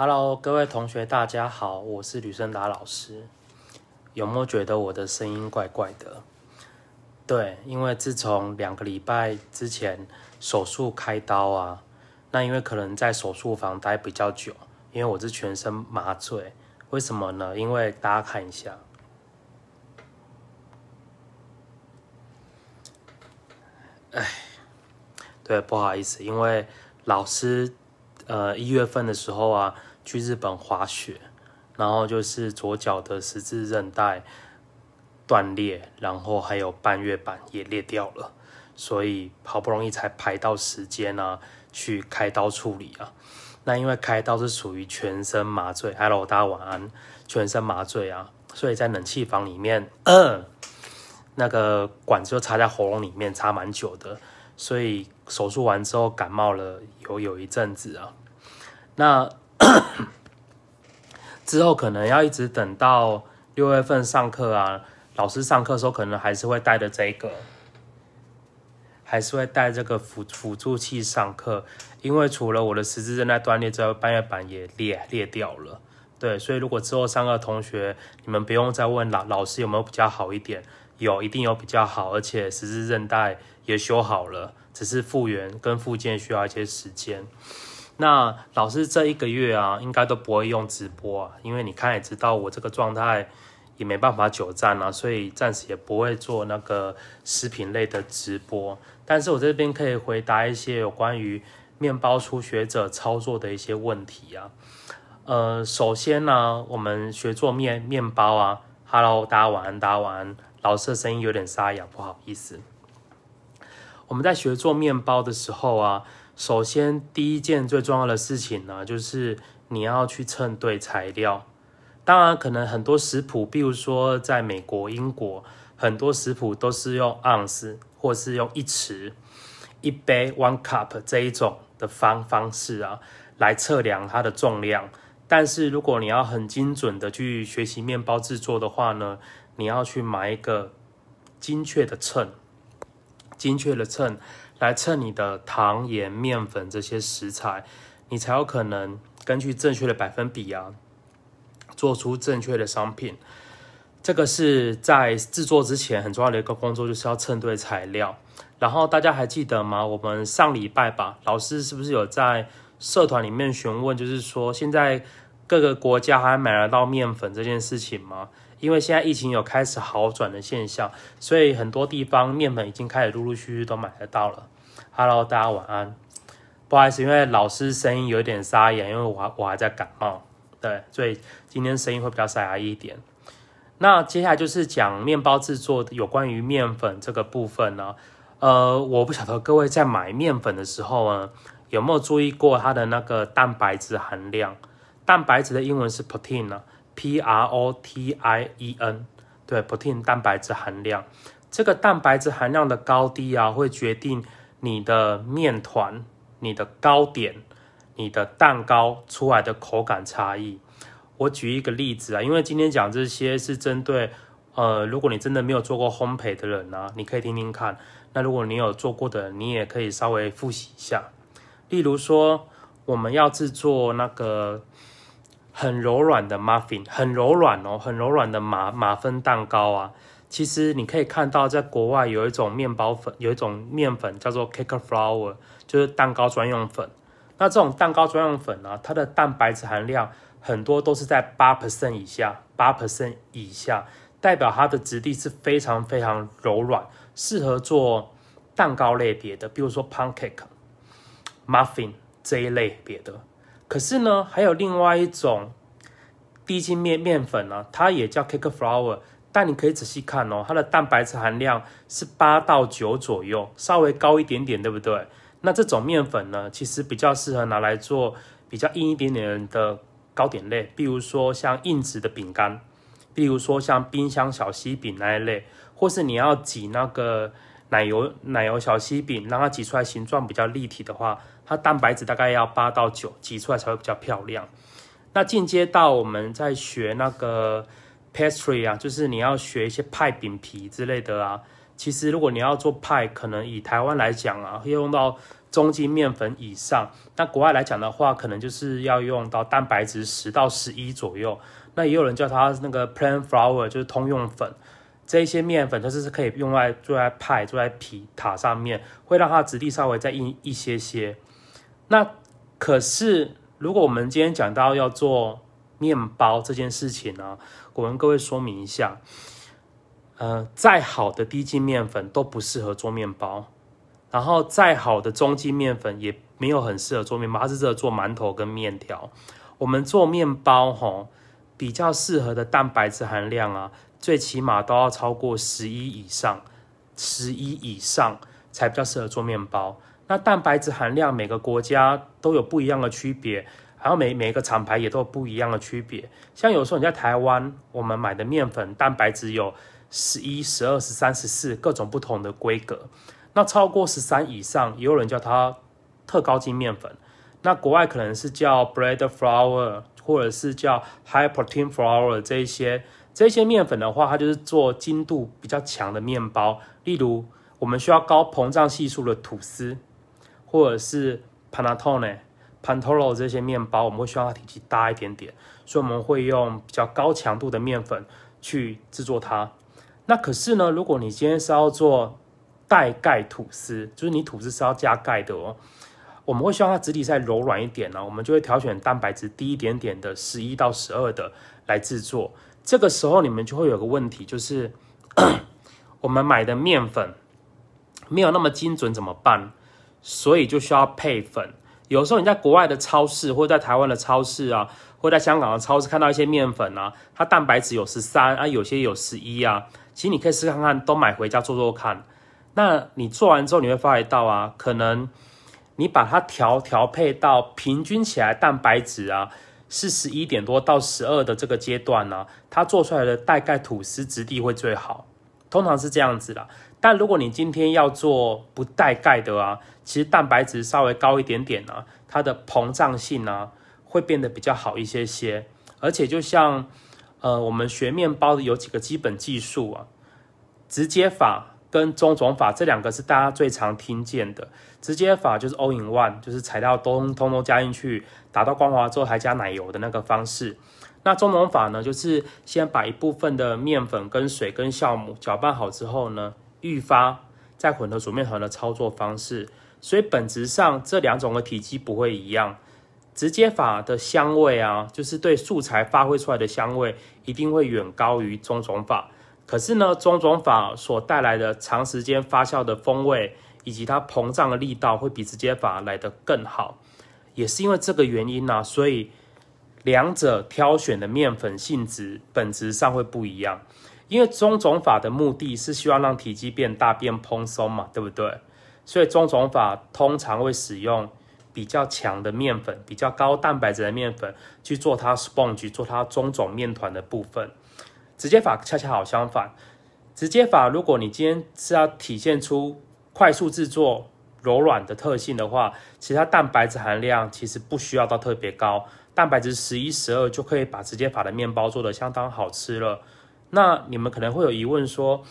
Hello，各位同学，大家好，我是吕胜达老师。有没有觉得我的声音怪怪的？对，因为自从两个礼拜之前手术开刀啊，那因为可能在手术房待比较久，因为我是全身麻醉。为什么呢？因为大家看一下，哎，对，不好意思，因为老师呃一月份的时候啊。去日本滑雪，然后就是左脚的十字韧带断裂，然后还有半月板也裂掉了，所以好不容易才排到时间啊，去开刀处理啊。那因为开刀是属于全身麻醉，Hello，大家晚安，全身麻醉啊，所以在冷气房里面，那个管子就插在喉咙里面，插蛮久的，所以手术完之后感冒了有有一阵子啊，那。之后可能要一直等到六月份上课啊。老师上课的时候，可能还是会带的这个，还是会带这个辅辅助器上课。因为除了我的十字韧带断裂之外，半月板也裂裂掉了。对，所以如果之后上课，同学你们不用再问老老师有没有比较好一点，有一定有比较好，而且十字韧带也修好了，只是复原跟复健需要一些时间。那老师这一个月啊，应该都不会用直播啊，因为你看也知道我这个状态也没办法久站啊，所以暂时也不会做那个食品类的直播。但是我这边可以回答一些有关于面包初学者操作的一些问题啊。呃，首先呢，我们学做面面包啊，Hello，大家晚安，大家晚安。老师声音有点沙哑，不好意思。我们在学做面包的时候啊。首先，第一件最重要的事情呢，就是你要去称对材料。当然，可能很多食谱，比如说在美国、英国，很多食谱都是用盎司或是用一匙、一杯 （one cup） 这一种的方方式啊，来测量它的重量。但是，如果你要很精准的去学习面包制作的话呢，你要去买一个精确的秤，精确的秤。来称你的糖、盐、面粉这些食材，你才有可能根据正确的百分比啊，做出正确的商品。这个是在制作之前很重要的一个工作，就是要称对材料。然后大家还记得吗？我们上礼拜吧，老师是不是有在社团里面询问，就是说现在各个国家还买得到面粉这件事情吗？因为现在疫情有开始好转的现象，所以很多地方面粉已经开始陆陆续续都买得到了。Hello，大家晚安。不好意思，因为老师声音有点沙哑，因为我我还在感冒，对，所以今天声音会比较沙哑一点。那接下来就是讲面包制作的有关于面粉这个部分呢。呃，我不晓得各位在买面粉的时候呢，有没有注意过它的那个蛋白质含量？蛋白质的英文是 protein 啊。protein 对 protein 蛋白质含量，这个蛋白质含量的高低啊，会决定你的面团、你的糕点、你的蛋糕出来的口感差异。我举一个例子啊，因为今天讲这些是针对呃，如果你真的没有做过烘焙的人啊，你可以听听看；那如果你有做过的，你也可以稍微复习一下。例如说，我们要制作那个。很柔软的 muffin，很柔软哦，很柔软的马马芬蛋糕啊。其实你可以看到，在国外有一种面包粉，有一种面粉叫做 cake flour，就是蛋糕专用粉。那这种蛋糕专用粉呢，它的蛋白质含量很多都是在八 percent 以下，八 percent 以下，代表它的质地是非常非常柔软，适合做蛋糕类别的，比如说 pancake、muffin 这一类别的。可是呢，还有另外一种低筋面面粉呢，它也叫 cake flour，但你可以仔细看哦，它的蛋白质含量是八到九左右，稍微高一点点，对不对？那这种面粉呢，其实比较适合拿来做比较硬一点点的糕点类，比如说像硬质的饼干，比如说像冰箱小西饼那一类，或是你要挤那个。奶油奶油小西饼，让它挤出来形状比较立体的话，它蛋白质大概要八到九，挤出来才会比较漂亮。那进阶到我们在学那个 pastry 啊，就是你要学一些派饼皮之类的啊。其实如果你要做派，可能以台湾来讲啊，要用到中筋面粉以上；但国外来讲的话，可能就是要用到蛋白质十到十一左右。那也有人叫它那个 plain flour，就是通用粉。这一些面粉，它是可以用来做在派、做在皮塔上面，会让它质地稍微再硬一些些。那可是，如果我们今天讲到要做面包这件事情呢，我跟各位说明一下，呃，再好的低筋面粉都不适合做面包，然后再好的中筋面粉也没有很适合做面包，它是适合做馒头跟面条。我们做面包，吼，比较适合的蛋白质含量啊。最起码都要超过十一以上，十一以上才比较适合做面包。那蛋白质含量每个国家都有不一样的区别，还有每每一个厂牌也都有不一样的区别。像有时候你在台湾，我们买的面粉蛋白质有十一、十二、十三、十四各种不同的规格。那超过十三以上，也有人叫它特高筋面粉。那国外可能是叫 bread flour，或者是叫 high protein flour 这些。这些面粉的话，它就是做精度比较强的面包，例如我们需要高膨胀系数的吐司，或者是 panettone、p a n t o l o 这些面包，我们会希望它体积大一点点，所以我们会用比较高强度的面粉去制作它。那可是呢，如果你今天是要做带盖吐司，就是你吐司是要加盖的哦，我们会希望它质地再柔软一点呢，我们就会挑选蛋白质低一点点的十一到十二的来制作。这个时候你们就会有个问题，就是 我们买的面粉没有那么精准，怎么办？所以就需要配粉。有时候你在国外的超市，或者在台湾的超市啊，或在香港的超市看到一些面粉啊，它蛋白质有十三啊，有些有十一啊。其实你可以试看看，都买回家做做看。那你做完之后，你会发觉到啊，可能你把它调调配到平均起来蛋白质啊。是十一点多到十二的这个阶段呢，它做出来的带钙吐司质地会最好，通常是这样子啦。但如果你今天要做不带钙的啊，其实蛋白质稍微高一点点呢，它的膨胀性啊会变得比较好一些些。而且就像，呃，我们学面包的有几个基本技术啊，直接法。跟中种法这两个是大家最常听见的，直接法就是欧 n 万，就是材料都通通都加进去，打到光滑之后还加奶油的那个方式。那中种法呢，就是先把一部分的面粉跟水跟酵母搅拌好之后呢，预发，再混合煮面团的操作方式。所以本质上这两种的体积不会一样，直接法的香味啊，就是对素材发挥出来的香味一定会远高于中种法。可是呢，中种法所带来的长时间发酵的风味，以及它膨胀的力道，会比直接法来得更好。也是因为这个原因呢，所以两者挑选的面粉性质本质上会不一样。因为中种法的目的，是希望让体积变大、变蓬松嘛，对不对？所以中种法通常会使用比较强的面粉、比较高蛋白质的面粉，去做它 sponge，做它中种面团的部分。直接法恰恰好相反，直接法如果你今天是要体现出快速制作柔软的特性的话，其他蛋白质含量其实不需要到特别高，蛋白质十一十二就可以把直接法的面包做得相当好吃了。那你们可能会有疑问说，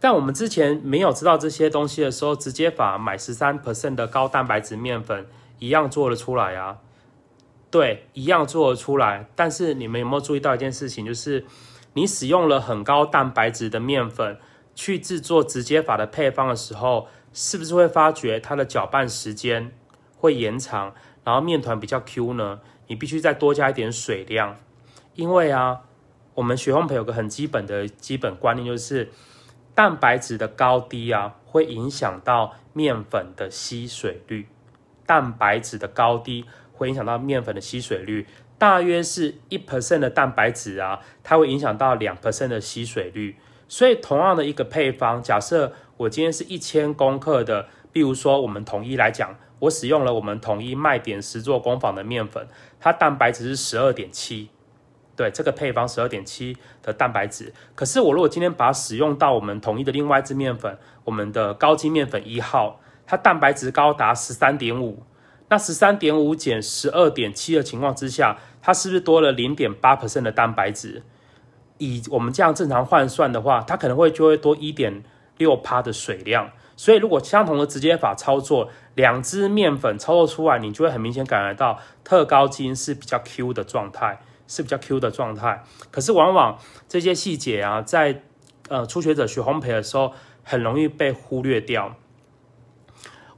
在我们之前没有知道这些东西的时候，直接法买十三 percent 的高蛋白质面粉一样做得出来呀？对，一样做得出来。但是你们有没有注意到一件事情，就是？你使用了很高蛋白质的面粉去制作直接法的配方的时候，是不是会发觉它的搅拌时间会延长，然后面团比较 Q 呢？你必须再多加一点水量，因为啊，我们学烘焙有个很基本的基本观念，就是蛋白质的高低啊，会影响到面粉的吸水率，蛋白质的高低。会影响到面粉的吸水率，大约是一 percent 的蛋白质啊，它会影响到两 percent 的吸水率。所以同样的一个配方，假设我今天是一千公克的，比如说我们统一来讲，我使用了我们统一卖点十座工坊的面粉，它蛋白质是十二点七，对，这个配方十二点七的蛋白质。可是我如果今天把它使用到我们统一的另外一支面粉，我们的高筋面粉一号，它蛋白质高达十三点五。那十三点五减十二点七的情况之下，它是不是多了零点八的蛋白质？以我们这样正常换算的话，它可能会就会多一点六趴的水量。所以如果相同的直接法操作，两只面粉操作出来，你就会很明显感觉到特高筋是比较 Q 的状态，是比较 Q 的状态。可是往往这些细节啊，在呃初学者学烘焙的时候，很容易被忽略掉。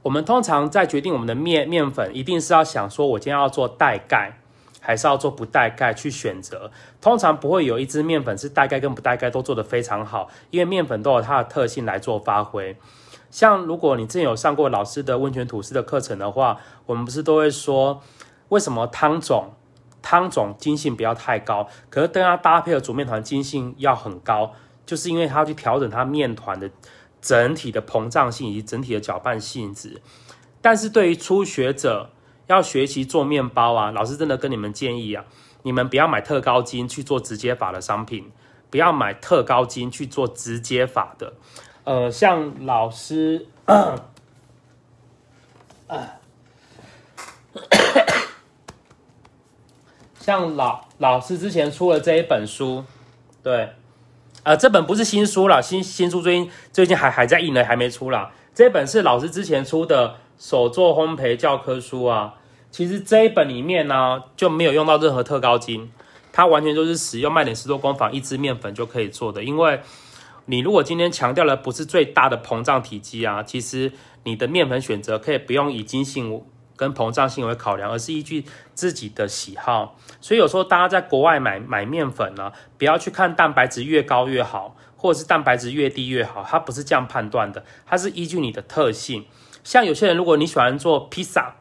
我们通常在决定我们的面面粉一定是要想说，我今天要做带盖，还是要做不带盖去选择。通常不会有一支面粉是带盖跟不带盖都做得非常好，因为面粉都有它的特性来做发挥。像如果你之前有上过老师的温泉吐司的课程的话，我们不是都会说，为什么汤种汤种筋性不要太高，可是跟它搭配的煮面团筋性要很高，就是因为它要去调整它面团的。整体的膨胀性以及整体的搅拌性质，但是对于初学者要学习做面包啊，老师真的跟你们建议啊，你们不要买特高筋去做直接法的商品，不要买特高筋去做直接法的，呃，像老师，像老老师之前出了这一本书，对。呃，这本不是新书了，新新书最近最近还还在印呢，还没出啦。这本是老师之前出的手作烘焙教科书啊。其实这一本里面呢，就没有用到任何特高筋，它完全就是使用麦点十做工坊一支面粉就可以做的。因为你如果今天强调的不是最大的膨胀体积啊，其实你的面粉选择可以不用以筋性。跟膨胀性为考量，而是依据自己的喜好。所以有时候大家在国外买买面粉呢，不要去看蛋白质越高越好，或者是蛋白质越低越好，它不是这样判断的，它是依据你的特性。像有些人，如果你喜欢做披萨，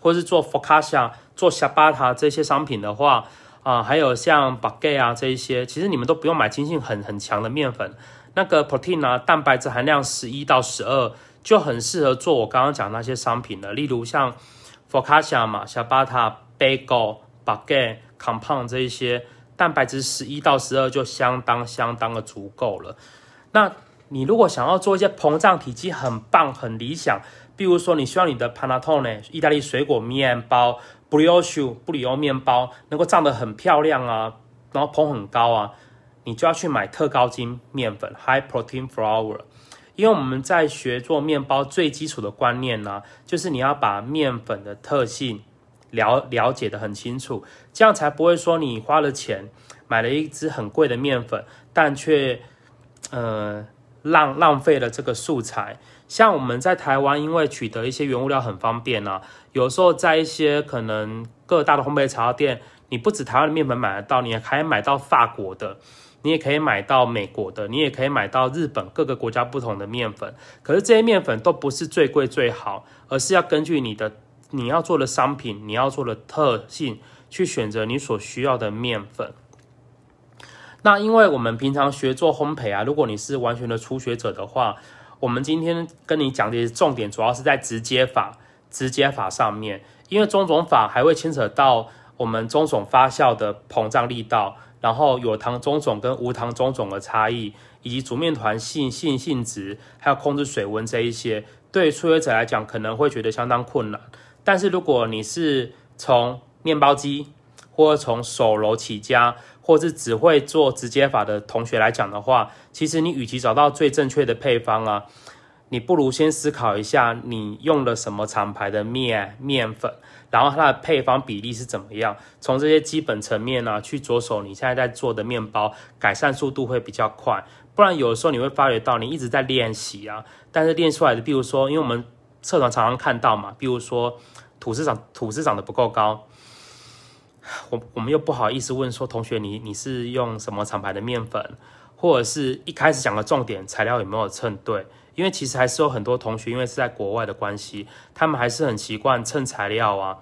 或是做 focaccia、做 s i a b a t a 这些商品的话，啊，还有像 b a g u e 啊这一些，其实你们都不用买筋性很很强的面粉，那个 protein 啊蛋白质含量十一到十二。就很适合做我刚刚讲那些商品的，例如像 focaccia 嘛、xatta、b a g e baguette、compound 这一些蛋白质十一到十二就相当相当的足够了。那你如果想要做一些膨胀体积很棒很理想，比如说你需要你的 panettone、意大利水果面包、brioche、布里欧面包能够胀得很漂亮啊，然后膨很高啊，你就要去买特高筋面粉 （high protein flour）。因为我们在学做面包最基础的观念呢，就是你要把面粉的特性了了解的很清楚，这样才不会说你花了钱买了一支很贵的面粉，但却呃浪浪费了这个素材。像我们在台湾，因为取得一些原物料很方便啊，有时候在一些可能各大的烘焙茶店，你不止台湾的面粉买得到，你还买到法国的。你也可以买到美国的，你也可以买到日本各个国家不同的面粉，可是这些面粉都不是最贵最好，而是要根据你的你要做的商品，你要做的特性去选择你所需要的面粉。那因为我们平常学做烘焙啊，如果你是完全的初学者的话，我们今天跟你讲的重点主要是在直接法、直接法上面，因为中种法还会牵扯到我们中种发酵的膨胀力道。然后有糖中种跟无糖中种的差异，以及煮面团性性性质，还有控制水温这一些，对初学者来讲可能会觉得相当困难。但是如果你是从面包机，或从手揉起家，或是只会做直接法的同学来讲的话，其实你与其找到最正确的配方啊。你不如先思考一下，你用了什么厂牌的面面粉，然后它的配方比例是怎么样？从这些基本层面呢，去着手，你现在在做的面包改善速度会比较快。不然有的时候你会发觉到，你一直在练习啊，但是练出来的，比如说，因为我们社团常常看到嘛，比如说吐司长吐司长得不够高，我我们又不好意思问说，同学你你是用什么厂牌的面粉？或者是一开始讲的重点材料有没有称对？因为其实还是有很多同学，因为是在国外的关系，他们还是很习惯称材料啊。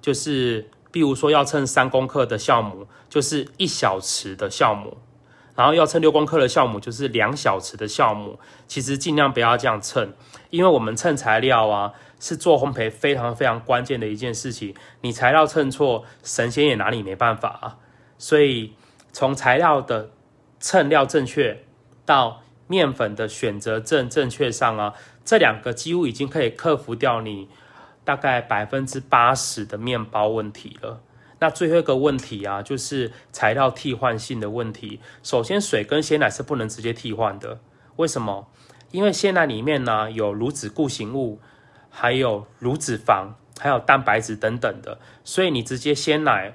就是比如说要称三公克的酵母，就是一小匙的酵母；然后要称六公克的酵母，就是两小匙的酵母。其实尽量不要这样称，因为我们称材料啊，是做烘焙非常非常关键的一件事情。你材料称错，神仙也拿你没办法。啊。所以从材料的。称料正确，到面粉的选择正正确上啊，这两个几乎已经可以克服掉你大概百分之八十的面包问题了。那最后一个问题啊，就是材料替换性的问题。首先，水跟鲜奶是不能直接替换的，为什么？因为鲜奶里面呢有乳脂固形物，还有乳脂肪，还有蛋白质等等的，所以你直接鲜奶。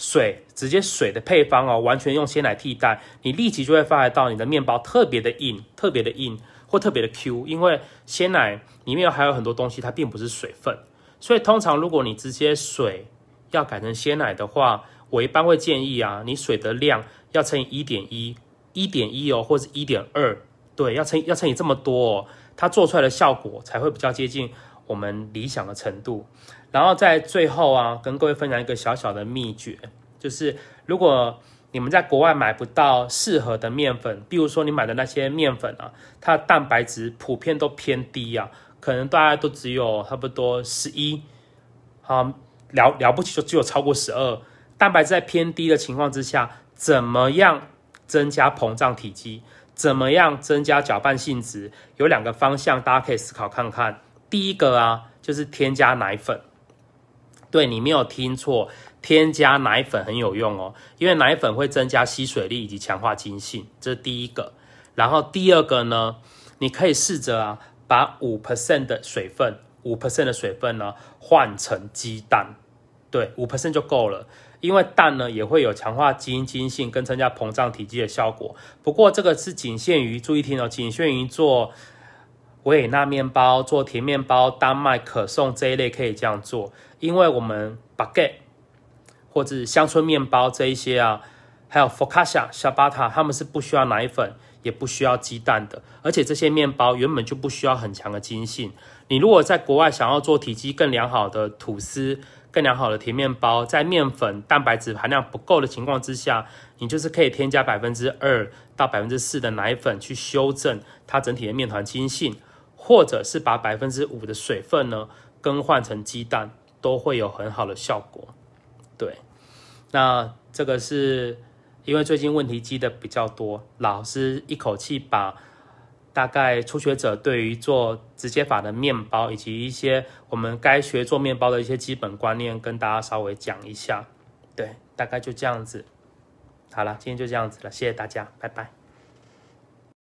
水直接水的配方哦，完全用鲜奶替代，你立即就会发觉到你的面包特别的硬，特别的硬，或特别的 Q，因为鲜奶里面还有很多东西，它并不是水分。所以通常如果你直接水要改成鲜奶的话，我一般会建议啊，你水的量要乘以一点一、一点一哦，或者一点二，对，要乘要乘以这么多，它做出来的效果才会比较接近我们理想的程度。然后在最后啊，跟各位分享一个小小的秘诀，就是如果你们在国外买不到适合的面粉，比如说你买的那些面粉啊，它的蛋白质普遍都偏低啊，可能大家都只有差不多十一，啊，了了不起就只有超过十二，蛋白质在偏低的情况之下，怎么样增加膨胀体积？怎么样增加搅拌性质？有两个方向，大家可以思考看看。第一个啊，就是添加奶粉。对你没有听错，添加奶粉很有用哦，因为奶粉会增加吸水力以及强化筋性，这是第一个。然后第二个呢，你可以试着啊，把五 percent 的水分，五 percent 的水分呢换成鸡蛋，对，五 percent 就够了，因为蛋呢也会有强化基因筋性跟增加膨胀体积的效果。不过这个是仅限于注意听哦，仅限于做。维也纳面包、做甜面包、丹麦可颂这一类可以这样做，因为我们 baguette 或者乡村面包这一些啊，还有 focaccia、小巴塔，他们是不需要奶粉，也不需要鸡蛋的。而且这些面包原本就不需要很强的筋性。你如果在国外想要做体积更良好的吐司、更良好的甜面包，在面粉蛋白质含量不够的情况之下，你就是可以添加百分之二到百分之四的奶粉去修正它整体的面团筋性。或者是把百分之五的水分呢更换成鸡蛋，都会有很好的效果。对，那这个是因为最近问题积的比较多，老师一口气把大概初学者对于做直接法的面包以及一些我们该学做面包的一些基本观念跟大家稍微讲一下。对，大概就这样子。好了，今天就这样子了，谢谢大家，拜拜。